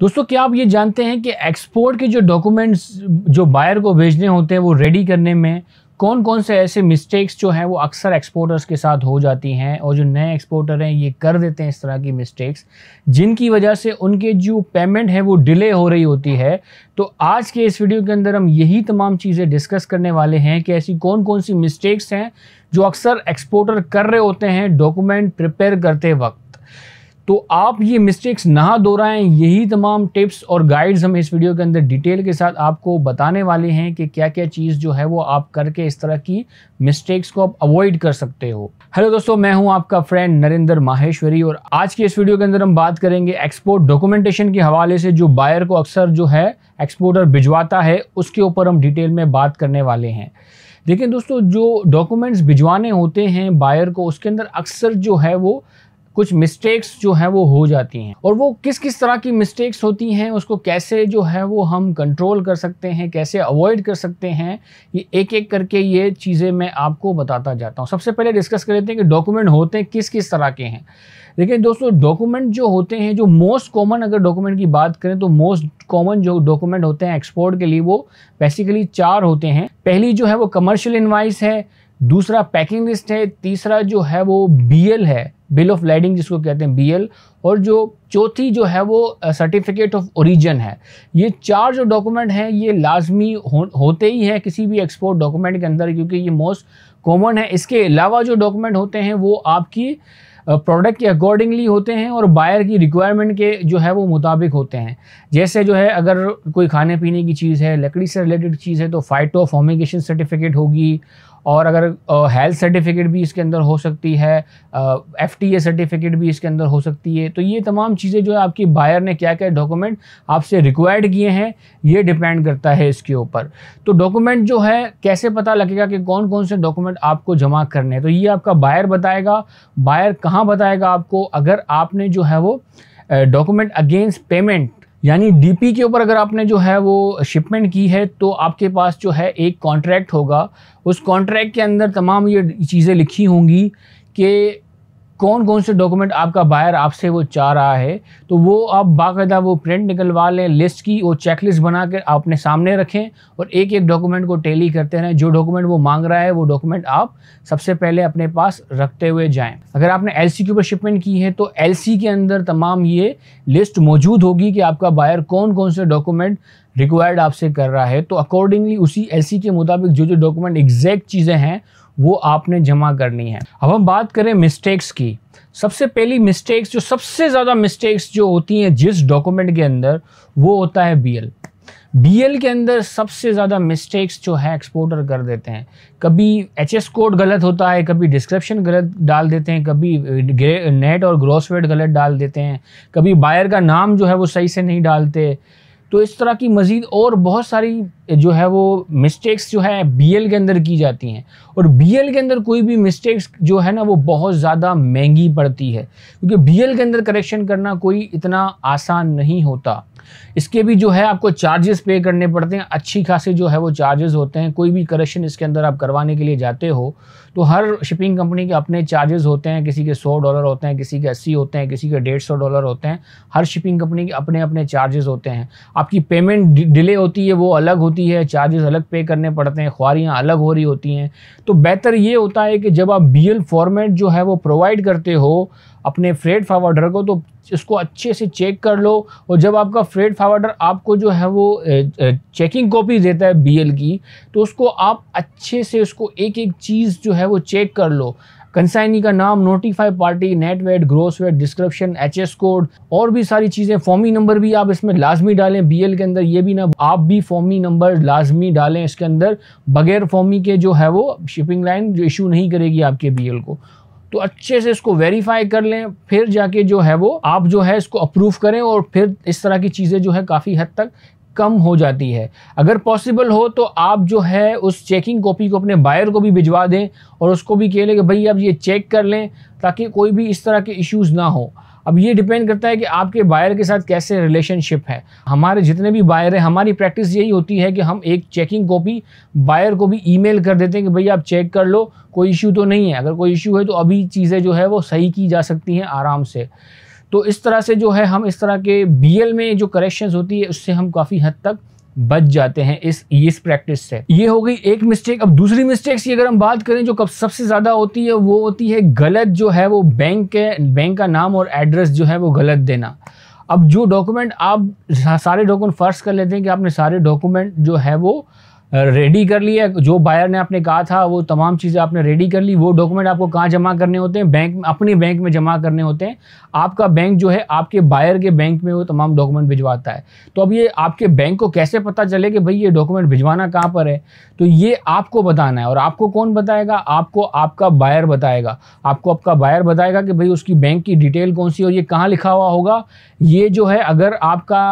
दोस्तों क्या आप ये जानते हैं कि एक्सपोर्ट के जो डॉक्यूमेंट्स जो बायर को भेजने होते हैं वो रेडी करने में कौन कौन से ऐसे मिस्टेक्स जो हैं वो अक्सर एक्सपोर्टर्स के साथ हो जाती हैं और जो नए एक्सपोर्टर हैं ये कर देते हैं इस तरह की मिस्टेक्स जिनकी वजह से उनके जो पेमेंट है वो डिले हो रही होती है तो आज के इस वीडियो के अंदर हम यही तमाम चीज़ें डिस्कस करने वाले हैं कि ऐसी कौन कौन सी मिस्टेक्स हैं जो अक्सर एक्सपोर्टर कर रहे होते हैं डॉक्यूमेंट प्रिपेयर करते वक्त तो आप ये मिस्टेक्स ना दोहराएं यही तमाम टिप्स और गाइड्स हम इस वीडियो के अंदर डिटेल के साथ आपको बताने वाले हैं कि क्या क्या चीज़ जो है वो आप करके इस तरह की मिस्टेक्स को आप अवॉइड कर सकते हो हेलो दोस्तों मैं हूं आपका फ्रेंड नरेंद्र माहेश्वरी और आज की इस वीडियो के अंदर हम बात करेंगे एक्सपोर्ट डॉक्यूमेंटेशन के हवाले से जो बायर को अक्सर जो है एक्सपोर्टर भिजवाता है उसके ऊपर हम डिटेल में बात करने वाले हैं लेकिन दोस्तों जो डॉक्यूमेंट्स भिजवाने होते हैं बायर को उसके अंदर अक्सर जो है वो कुछ मिस्टेक्स जो हैं वो हो जाती हैं और वो किस किस तरह की मिस्टेक्स होती हैं उसको कैसे जो है वो हम कंट्रोल कर सकते हैं कैसे अवॉइड कर सकते हैं ये एक एक करके ये चीज़ें मैं आपको बताता जाता हूँ सबसे पहले डिस्कस कर लेते हैं कि डॉक्यूमेंट होते हैं किस किस तरह के हैं लेकिन दोस्तों डॉक्यूमेंट जो होते हैं जो मोस्ट कॉमन अगर डॉक्यूमेंट की बात करें तो मोस्ट कॉमन जो डॉक्यूमेंट होते हैं एक्सपोर्ट के लिए वो बेसिकली चार होते हैं पहली जो है वो कमर्शियल इन्वाइस है दूसरा पैकिंग लिस्ट है तीसरा जो है वो बीएल है बिल ऑफ लाइडिंग जिसको कहते हैं बीएल और जो चौथी जो है वो सर्टिफिकेट ऑफ ओरिजिन है ये चार जो डॉक्यूमेंट हैं ये लाजमी हो, होते ही हैं किसी भी एक्सपोर्ट डॉक्यूमेंट के अंदर क्योंकि ये मोस्ट कॉमन है इसके अलावा जो डॉक्यूमेंट होते हैं वो आपकी प्रोडक्ट के अकॉर्डिंगली होते हैं और बायर की रिक्वायरमेंट के जो है वो मुताबिक होते हैं जैसे जो है अगर कोई खाने पीने की चीज़ है लकड़ी से रिलेटेड चीज़ है तो फाइटो फॉर्मिकेशन सर्टिफिकेट होगी और अगर हेल्थ सर्टिफिकेट भी इसके अंदर हो सकती है एफ टी ए सर्टिफिकेट भी इसके अंदर हो सकती है तो ये तमाम चीज़ें जो है आपकी बायर ने क्या क्या डॉक्यूमेंट आपसे रिक्वायर्ड किए हैं ये डिपेंड करता है इसके ऊपर तो डॉक्यूमेंट जो है कैसे पता लगेगा कि कौन कौन से डॉक्यूमेंट आपको जमा करने हैं तो ये आपका बायर बताएगा बायर कहाँ बताएगा आपको अगर आपने जो है वो डॉक्यूमेंट अगेंस्ट पेमेंट यानी डीपी के ऊपर अगर आपने जो है वो शिपमेंट की है तो आपके पास जो है एक कॉन्ट्रैक्ट होगा उस कॉन्ट्रैक्ट के अंदर तमाम ये चीज़ें लिखी होंगी कि कौन कौन से डॉक्यूमेंट आपका बायर आपसे वो चाह रहा है तो वो आप बाकायदा वो प्रिंट निकलवा लें लिस्ट की वो चेकलिस्ट बना कर अपने सामने रखें और एक एक डॉक्यूमेंट को टेली करते रहें जो डॉक्यूमेंट वो मांग रहा है वो डॉक्यूमेंट आप सबसे पहले अपने पास रखते हुए जाएं अगर आपने एल के ऊपर शिपमेंट की है तो एल के अंदर तमाम ये लिस्ट मौजूद होगी कि आपका बायर कौन कौन से डॉक्यूमेंट रिक्वायर्ड आपसे कर रहा है तो अकॉर्डिंगली उसी एल के मुताबिक जो जो डॉक्यूमेंट एग्जैक्ट चीज़ें हैं वो आपने जमा करनी है अब हम बात करें मिस्टेक्स की सबसे पहली मिस्टेक्स जो सबसे ज़्यादा मिस्टेक्स जो होती हैं जिस डॉक्यूमेंट के अंदर वो होता है बी एल बी एल के अंदर सबसे ज़्यादा मिस्टेक्स जो है एक्सपोर्टर कर देते हैं कभी एच एस कोड गलत होता है कभी डिस्क्रिप्शन गलत डाल देते हैं कभी नेट और ग्रॉस वेट गलत डाल देते हैं कभी बायर का नाम जो है वो सही से नहीं डालते तो इस तरह की मज़ीद और बहुत सारी जो है वो मिस्टेक्स जो है बी एल के अंदर की जाती हैं और बीएल के अंदर कोई भी मिस्टेक्स जो है ना वो बहुत ज़्यादा महंगी पड़ती है क्योंकि बीएल के अंदर करेक्शन करना कोई इतना आसान नहीं होता इसके भी जो है आपको चार्जेस पे करने पड़ते हैं अच्छी खासी जो है वो चार्जेस होते हैं कोई भी करेक्शन इसके अंदर आप करवाने के लिए जाते हो तो हर शिपिंग कंपनी के अपने चार्जेस होते हैं किसी के सौ डॉलर होते हैं किसी के अस्सी होते हैं किसी के डेढ़ सौ डॉलर होते हैं हर शिपिंग कंपनी के अपने अपने चार्जेस होते हैं आपकी पेमेंट डिले होती है वो अलग होती है चार्जेस अलग पे करने पड़ते हैं ख्वारियाँ अलग हो रही होती हैं तो बेहतर ये होता है कि जब आप बी फॉर्मेट जो है वो प्रोवाइड करते हो अपने फ्रेड फॉरवर्डर को तो इसको अच्छे से चेक कर लो और जब आपका फ्रेड फावर्डर आपको जो है वो चेकिंग कॉपी देता है एल की तो उसको आप अच्छे से उसको एक एक चीज़ जो है वो चेक कर लो कंसाइनी का नाम notify party net weight gross weight description H S code और भी सारी चीज़ें फॉर्मी नंबर भी आप इसमें लाजमी डालें बी एल के अंदर ये भी ना आप भी फॉर्मी नंबर लाजमी डालें इसके अंदर बगैर फॉर्मी के जो है वो शिपिंग लाइन जो इशू नहीं करेगी आपके बी एल को तो अच्छे से इसको वेरीफाई कर लें फिर जाके जो है वो आप जो है इसको अप्रूव करें और फिर इस तरह की चीज़ें जो है काफ़ी हद तक कम हो जाती है अगर पॉसिबल हो तो आप जो है उस चेकिंग कॉपी को अपने बायर को भी भिजवा दें और उसको भी कह लें कि भाई आप ये चेक कर लें ताकि कोई भी इस तरह के इश्यूज़ ना हो अब ये डिपेंड करता है कि आपके बायर के साथ कैसे रिलेशनशिप है हमारे जितने भी बायर हैं हमारी प्रैक्टिस यही होती है कि हम एक चेकिंग कॉपी बायर को भी ईमेल कर देते हैं कि भैया आप चेक कर लो कोई इशू तो नहीं है अगर कोई इशू है तो अभी चीज़ें जो है वो सही की जा सकती हैं आराम से तो इस तरह से जो है हम इस तरह के बी में जो करेक्शन होती है उससे हम काफ़ी हद तक बच जाते हैं इस इस प्रैक्टिस से ये हो गई एक मिस्टेक अब दूसरी मिस्टेक्स की अगर हम बात करें जो कब सबसे ज़्यादा होती है वो होती है गलत जो है वो बैंक के बैंक का नाम और एड्रेस जो है वो गलत देना अब जो डॉक्यूमेंट आप सारे डॉक्यूमेंट फर्स्ट कर लेते हैं कि आपने सारे डॉक्यूमेंट जो है वो रेडी कर लिया जो बायर ने आपने कहा था वो तमाम चीज़ें आपने रेडी कर ली वो डॉक्यूमेंट आपको कहाँ जमा करने होते हैं बैंक अपने बैंक में जमा करने होते हैं आपका बैंक जो है आपके बायर के बैंक में वो तमाम डॉक्यूमेंट भिजवाता है तो अब ये आपके बैंक को कैसे पता चले कि भाई ये डॉक्यूमेंट भिजवाना कहाँ पर है तो ये आपको बताना है और आपको कौन बताएगा आपको आपका बायर बताएगा आपको आपका बायर बताएगा कि भाई उसकी बैंक की डिटेल कौन सी और ये कहाँ लिखा हुआ होगा ये जो है अगर आपका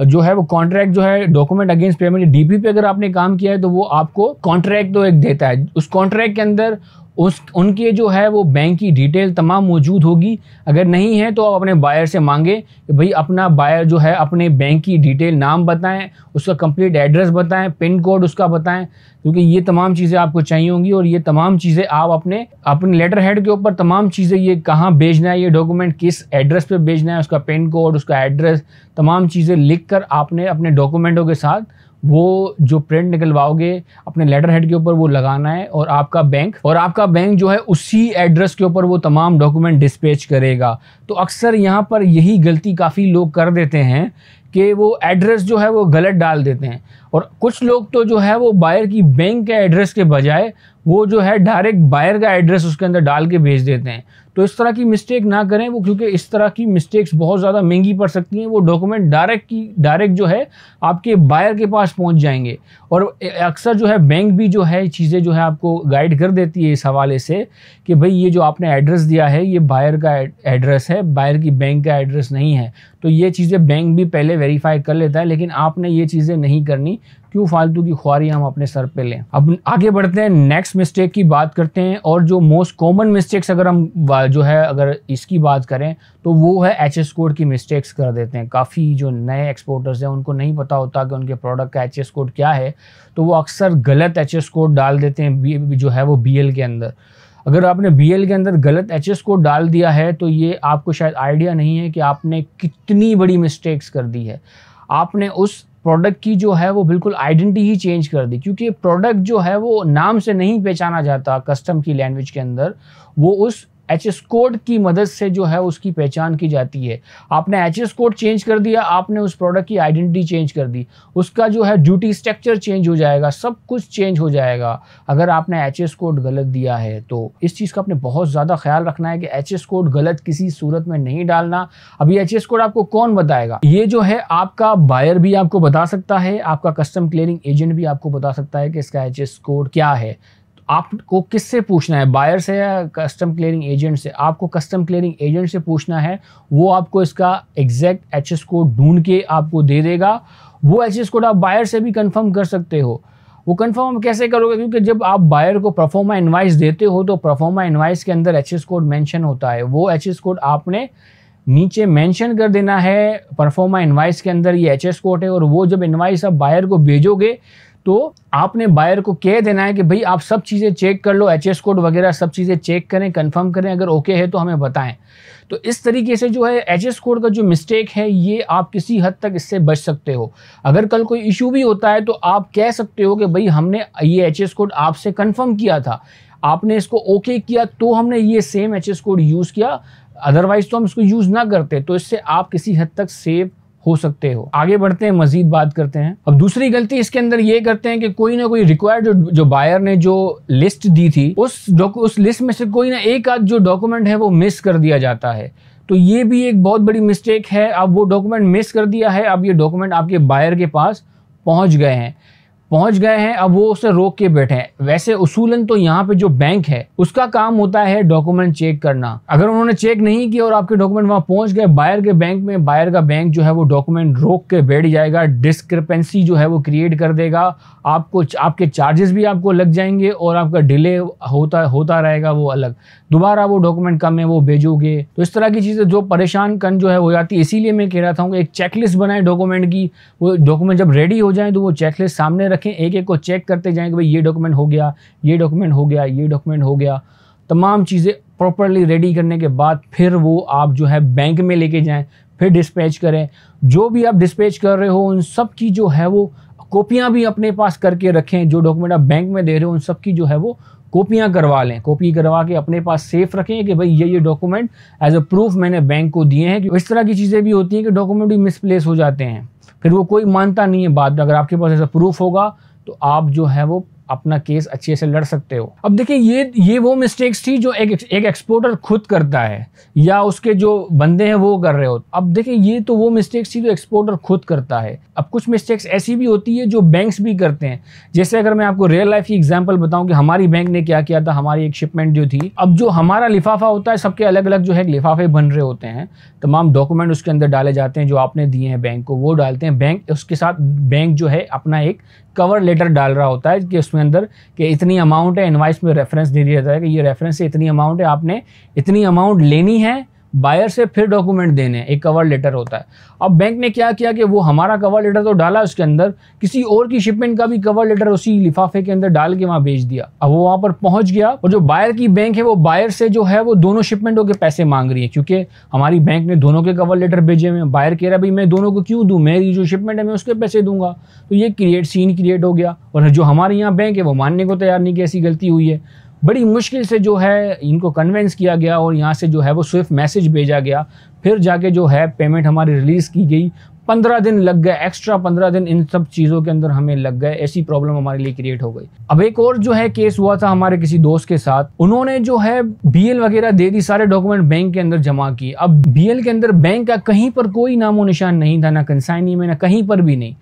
जो है वो कॉन्ट्रैक्ट जो है डॉक्यूमेंट अगेंस्ट पेमेंट डीपी पे अगर आपने काम किया है तो वो आपको कॉन्ट्रैक्ट तो एक देता है उस कॉन्ट्रैक्ट के अंदर उस उनके जो है वो बैंक की डिटेल तमाम मौजूद होगी अगर नहीं है तो आप अपने बायर से मांगे कि भाई अपना बायर जो है अपने बैंक की डिटेल नाम बताएं उसका कंप्लीट एड्रेस बताएं पिन कोड उसका बताएं क्योंकि ये तमाम चीज़ें आपको चाहिए होंगी और ये तमाम चीज़ें आप अपने अपने लेटर हेड के ऊपर तमाम चीज़ें ये कहाँ भेजना है ये डॉक्यूमेंट किस एड्रेस पर भेजना है उसका पिन कोड उसका एड्रेस तमाम चीज़ें लिख कर आपने अपने डॉक्यूमेंटों के साथ वो जो प्रिंट निकलवाओगे अपने लेटर हेड के ऊपर वो लगाना है और आपका बैंक और आपका बैंक जो है उसी एड्रेस के ऊपर वो तमाम डॉक्यूमेंट डिस्पेच करेगा तो अक्सर यहाँ पर यही गलती काफ़ी लोग कर देते हैं कि वो एड्रेस जो है वो गलत डाल देते हैं और कुछ लोग तो जो है वो बायर की बैंक के एड्रेस के बजाय वो जो है डायरेक्ट बायर का एड्रेस उसके अंदर डाल के भेज देते हैं तो इस तरह की मिस्टेक ना करें वो क्योंकि इस तरह की मिस्टेक्स बहुत ज़्यादा महंगी पड़ सकती हैं वो डॉक्यूमेंट डायरेक्ट की डायरेक्ट जो है आपके बायर के पास पहुंच जाएंगे और अक्सर जो है बैंक भी जो है चीज़ें जो है आपको गाइड कर देती है इस हवाले से कि भाई ये जो आपने एड्रेस दिया है ये बायर का एड्रेस है बायर की बैंक का एड्रेस नहीं है तो ये चीज़ें बैंक भी पहले वेरीफाई कर लेता है लेकिन आपने ये चीज़ें नहीं करनी क्यों फालतू की खुआरी हम अपने सर पे लें अब आगे बढ़ते हैं नेक्स्ट मिस्टेक की बात करते हैं और जो मोस्ट कॉमन मिस्टेक्स अगर हम जो है अगर इसकी बात करें तो वो है एच एस कोड की मिस्टेक्स कर देते हैं काफ़ी जो नए एक्सपोर्टर्स हैं उनको नहीं पता होता कि उनके प्रोडक्ट का एच एस कोड क्या है तो वो अक्सर गलत एच एस कोड डाल देते हैं बी जो है वो बी एल के अंदर अगर आपने बी एल के अंदर गलत एच एस कोड डाल दिया है तो ये आपको शायद आइडिया नहीं है कि आपने कितनी बड़ी मिस्टेक्स कर दी है आपने उस प्रोडक्ट की जो है वो बिल्कुल आइडेंटिटी ही चेंज कर दी क्योंकि प्रोडक्ट जो है वो नाम से नहीं पहचाना जाता कस्टम की लैंग्वेज के अंदर वो उस एच एस कोड की मदद से जो है उसकी पहचान की जाती है आपने एच एस कोड चेंज कर दिया आपने उस प्रोडक्ट की आइडेंटिटी चेंज कर दी उसका जो है ड्यूटी स्ट्रक्चर चेंज हो जाएगा सब कुछ चेंज हो जाएगा अगर आपने एच एस कोड गलत दिया है तो इस चीज़ का आपने बहुत ज़्यादा ख्याल रखना है कि एच एस कोड गलत किसी सूरत में नहीं डालना अभी एच एस कोड आपको कौन बताएगा ये जो है आपका बायर भी आपको बता सकता है आपका कस्टम क्लियरिंग एजेंट भी आपको बता सकता है कि इसका एच एस कोड क्या है आपको किससे पूछना है बायर से या कस्टम क्लियरिंग एजेंट से आपको कस्टम क्लियरिंग एजेंट से पूछना है वो आपको इसका एग्जैक्ट एच एस कोड ढूंढ के आपको दे देगा वो एच एस कोड आप बायर से भी कंफर्म कर सकते हो वो कंफर्म कैसे करोगे क्योंकि जब आप बायर को परफॉर्मा इन्वाइस देते हो तो परफॉर्मा इन्वाइस के अंदर एच एस कोड मैंशन होता है वो एच एस कोड आपने नीचे मेंशन कर देना है परफॉर्मा इन्वाइस के अंदर ये एच कोड है और वो जब इन्वाइस आप बायर को भेजोगे तो आपने बायर को कह देना है कि भाई आप सब चीज़ें चेक कर लो एच कोड वगैरह सब चीज़ें चेक करें कंफर्म करें अगर ओके है तो हमें बताएं तो इस तरीके से जो है एच कोड का जो मिस्टेक है ये आप किसी हद तक इससे बच सकते हो अगर कल कोई इशू भी होता है तो आप कह सकते हो कि भाई हमने ये एच कोड आपसे कन्फर्म किया था आपने इसको ओके किया तो हमने ये सेम एच कोड यूज़ किया अदरवाइज़ तो हम इसको यूज़ ना करते तो इससे आप किसी हद तक सेफ हो सकते हो आगे बढ़ते हैं मजीद बात करते हैं अब दूसरी गलती इसके अंदर ये करते हैं कि कोई ना कोई रिक्वायर्ड जो, जो बायर ने जो लिस्ट दी थी उस उस लिस्ट में से कोई ना एक आध जो डॉक्यूमेंट है वो मिस कर दिया जाता है तो ये भी एक बहुत बड़ी मिस्टेक है अब वो डॉक्यूमेंट मिस कर दिया है अब ये डॉक्यूमेंट आपके बायर के पास पहुंच गए हैं पहुंच गए हैं अब वो उसे रोक के बैठे हैं वैसे उसूलन तो यहाँ पे जो बैंक है उसका काम होता है डॉक्यूमेंट चेक करना अगर उन्होंने चेक नहीं किया और आपके डॉक्यूमेंट वहाँ पहुंच गए बायर के बैंक में बायर का बैंक जो है वो डॉक्यूमेंट रोक के बैठ जाएगा डिस्क्रिपेंसी जो है वो क्रिएट कर देगा आपको आपके चार्जेस भी आपको लग जाएंगे और आपका डिले होता होता रहेगा वो अलग दोबारा वो डॉक्यूमेंट कम है वो भेजोगे तो इस तरह की चीज़ें जो परेशान कन जो है हो जाती है इसीलिए मैं कह रहा था एक चेकलिस्ट बनाए डॉक्यूमेंट की वो डॉक्यूमेंट जब रेडी हो जाए तो वो चेकलिस्ट सामने रख रखें एक एक को चेक करते जाएं कि भाई ये डॉक्यूमेंट हो गया ये डॉक्यूमेंट हो गया ये डॉक्यूमेंट हो गया तमाम चीज़ें प्रॉपरली रेडी करने के बाद फिर वो आप जो है बैंक में लेके जाएं फिर डिस्पैच करें जो भी आप डिस्पैच कर रहे हो उन सब की जो है वो कॉपियाँ भी अपने पास करके रखें जो डॉक्यूमेंट आप बैंक में दे रहे हो उन सब की जो है वो कॉपियाँ करवा लें कॉपी करवा के अपने पास सेफ रखें कि भाई ये ये डॉक्यूमेंट एज अ प्रूफ मैंने बैंक को दिए हैं कि इस तरह की चीज़ें भी होती हैं कि डॉक्यूमेंट भी मिसप्लेस हो जाते हैं फिर वो कोई मानता नहीं है बाद में अगर आपके पास ऐसा प्रूफ होगा तो आप जो है वो अपना केस अच्छे से लड़ सकते हो अब देखिए ये ये वो मिस्टेक्स थी जो एक एक एक्सपोर्टर खुद करता है या उसके जो बंदे हैं वो कर रहे हो अब देखिए ये तो वो मिस्टेक्स थी जो एक्सपोर्टर खुद करता है अब कुछ मिस्टेक्स ऐसी भी होती है जो बैंक्स भी करते हैं जैसे अगर मैं आपको रियल लाइफ की एग्जाम्पल बताऊँ कि हमारी बैंक ने क्या किया था हमारी एक शिपमेंट जो थी अब जो हमारा लिफाफा होता है सबके अलग अलग जो है लिफाफे बन रहे होते हैं तमाम डॉक्यूमेंट उसके अंदर डाले जाते हैं जो आपने दिए हैं बैंक को वो डालते हैं बैंक उसके साथ बैंक जो है अपना एक कवर लेटर डाल रहा होता है कि उसमें अंदर कि इतनी अमाउंट है इन्वाइस में रेफरेंस दे दिया जाता है कि ये रेफरेंस से इतनी अमाउंट है आपने इतनी अमाउंट लेनी है बायर से फिर डॉक्यूमेंट देने एक कवर लेटर होता है अब बैंक ने क्या किया कि वो हमारा कवर लेटर तो डाला उसके अंदर किसी और की शिपमेंट का भी कवर लेटर उसी लिफाफे के अंदर डाल के वहाँ भेज दिया अब वो वहाँ पर पहुँच गया और जो बायर की बैंक है वो बायर से जो है वो दोनों शिपमेंटों के पैसे मांग रही है क्योंकि हमारी बैंक ने दोनों के कवर लेटर भेजे हुए बायर कह रहा भाई मैं दोनों को क्यों दूँ मेरी जो शिपमेंट है मैं उसके पैसे दूंगा तो ये क्रिएट सीन क्रिएट हो गया और जो हमारे यहाँ बैंक है वो मानने को तैयार नहीं कि ऐसी गलती हुई है बड़ी मुश्किल से जो है इनको कन्वेंस किया गया और यहाँ से जो है वो स्विफ्ट मैसेज भेजा गया फिर जाके जो है पेमेंट हमारी रिलीज़ की गई पंद्रह दिन लग गए एक्स्ट्रा पंद्रह दिन इन सब चीज़ों के अंदर हमें लग गए ऐसी प्रॉब्लम हमारे लिए क्रिएट हो गई अब एक और जो है केस हुआ था हमारे किसी दोस्त के साथ उन्होंने जो है बीएल वगैरह दे दी सारे डॉक्यूमेंट बैंक के अंदर जमा किए अब बीएल के अंदर बैंक का कहीं पर कोई नामो निशान नहीं था ना कंसाइनी में ना कहीं पर भी नहीं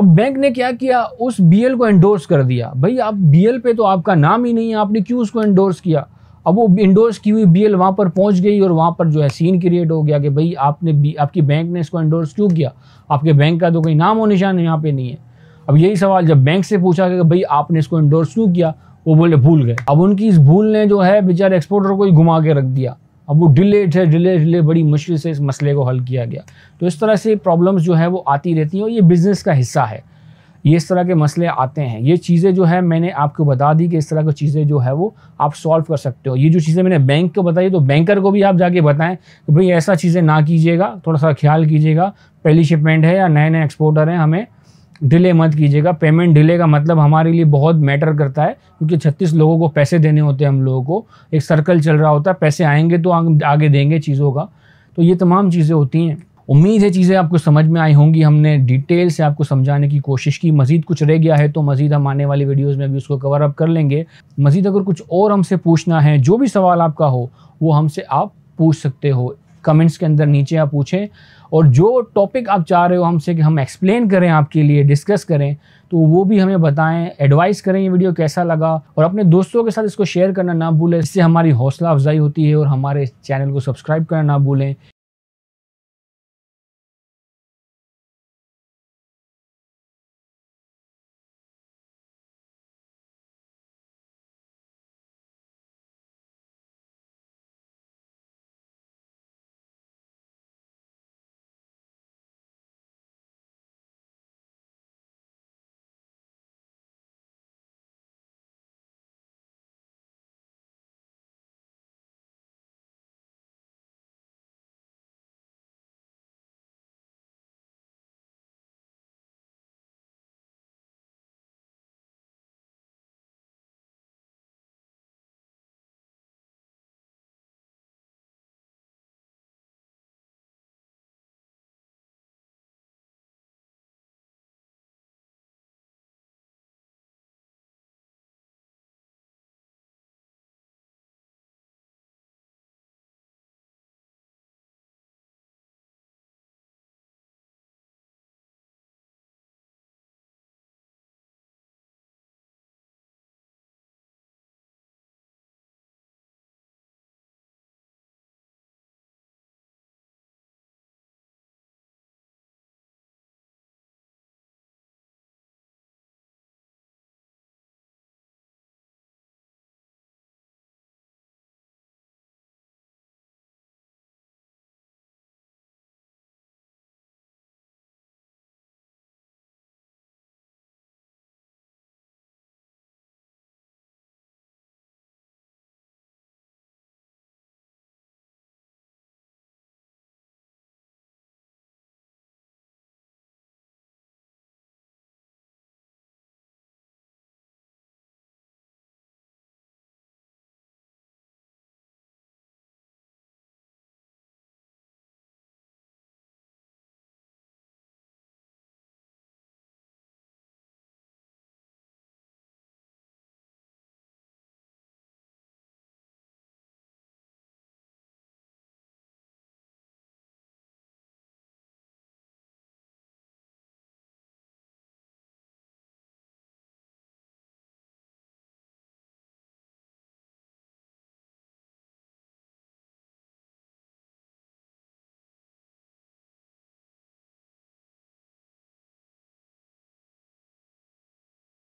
अब बैंक ने क्या किया उस बी को एंडोर्स कर दिया भाई आप बी पे तो आपका नाम ही नहीं है आपने क्यों उसको एंडोर्स किया अब वो इंडोर्स की हुई बीएल वहाँ पर पहुँच गई और वहाँ पर जो है सीन क्रिएट हो गया कि भाई आपने भी आपकी बैंक ने इसको इंडोर्स क्यों किया आपके बैंक का तो कोई नाम और निशान यहाँ पे नहीं है अब यही सवाल जब बैंक से पूछा गया कि भाई आपने इसको इंडोर्स क्यों किया वो बोले भूल गए अब उनकी इस भूल ने जो है बेचारे एक्सपोर्टर को ही घुमा के रख दिया अब वो डिलेड है डिले डिले बड़ी मुश्किल से इस मसले को हल किया गया तो इस तरह से प्रॉब्लम्स जो है वो आती रहती हैं और ये बिज़नेस का हिस्सा है ये इस तरह के मसले आते हैं ये चीज़ें जो है मैंने आपको बता दी कि इस तरह की चीज़ें जो है वो आप सॉल्व कर सकते हो ये जो चीज़ें मैंने बैंक को बताई तो बैंकर को भी आप जाके बताएं कि भाई ऐसा चीज़ें ना कीजिएगा थोड़ा सा ख्याल कीजिएगा पहली शिपमेंट है या नए नए एक्सपोर्टर हैं हमें डिले मत कीजिएगा पेमेंट डिले का मतलब हमारे लिए बहुत मैटर करता है क्योंकि छत्तीस लोगों को पैसे देने होते हैं हम लोगों को एक सर्कल चल रहा होता है पैसे आएंगे तो आगे देंगे चीज़ों का तो ये तमाम चीज़ें होती हैं उम्मीद है चीज़ें आपको समझ में आई होंगी हमने डिटेल से आपको समझाने की कोशिश की मजीद कुछ रह गया है तो मजीद हम आने वाली वीडियोस में भी उसको कवर अप कर लेंगे मजीद अगर कुछ और हमसे पूछना है जो भी सवाल आपका हो वो हमसे आप पूछ सकते हो कमेंट्स के अंदर नीचे आप पूछें और जो टॉपिक आप चाह रहे हो हमसे कि हम एक्सप्लेन करें आपके लिए डिस्कस करें तो वो भी हमें बताएं एडवाइस करें ये वीडियो कैसा लगा और अपने दोस्तों के साथ इसको शेयर करना ना भूलें इससे हमारी हौसला अफजाई होती है और हमारे चैनल को सब्सक्राइब करना ना भूलें